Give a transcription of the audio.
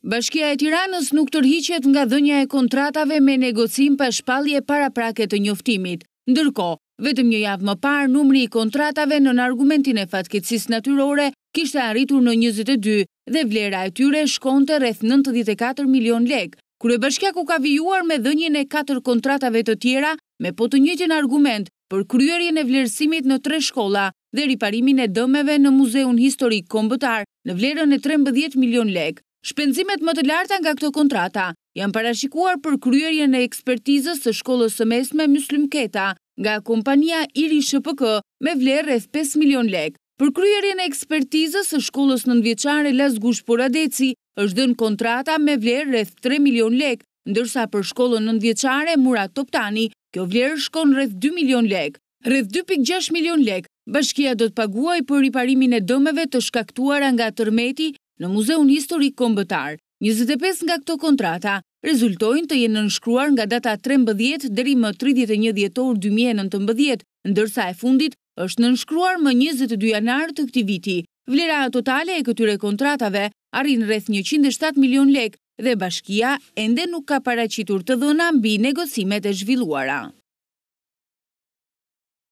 Bashkia e Tiranës nuk tërhiqet nga dhënja e kontratave me negocim për shpalje para praket të njoftimit. Ndërko, vetëm një javë më parë, numri i kontratave në në argumentin e fatkecis natyrore kishte arritur në 22 dhe vlera e tyre shkonte rreth 94 milion lek. kërë bashkja ku ka vijuar me dhënjën e 4 kontratave të tjera, me po të njëtjen argument për kryerjen e vlerësimit në tre shkolla dhe riparimin e dëmeve në Muzeun Historik Kombëtar në vlerën e 13 milion lek. Shpenzimet më të larta nga këto kontrata janë parashikuar për kryerje në ekspertizës së shkollës së mesme Muslim Keta nga kompania Iri Shpk me vlerë rreth 5 milion lek. Për kryerje në ekspertizës së shkollës nëndvjeqare Lasgush Poradeci është dënë kontrata me vlerë rreth 3 milion lek, ndërsa për shkollën nëndvjeqare Murat Toptani, kjo vlerë shkon rreth 2 milion lek. Rreth 2.6 milion lek, bashkia do të paguaj për riparimin e dëmeve të shkaktuara nga tërmeti Në Muzeun Historik Kombëtar, 25 nga këto kontrata rezultojnë të jenë nënshkruar nga data 13 dheri më 31 djetor 2019, ndërsa e fundit është nënshkruar më 22 janar të këti viti. Vlera totale e këtyre kontratave arrin rreth 107 milion lek dhe bashkia ende nuk ka paracitur të dhëna mbi negosimet e zhvilluara.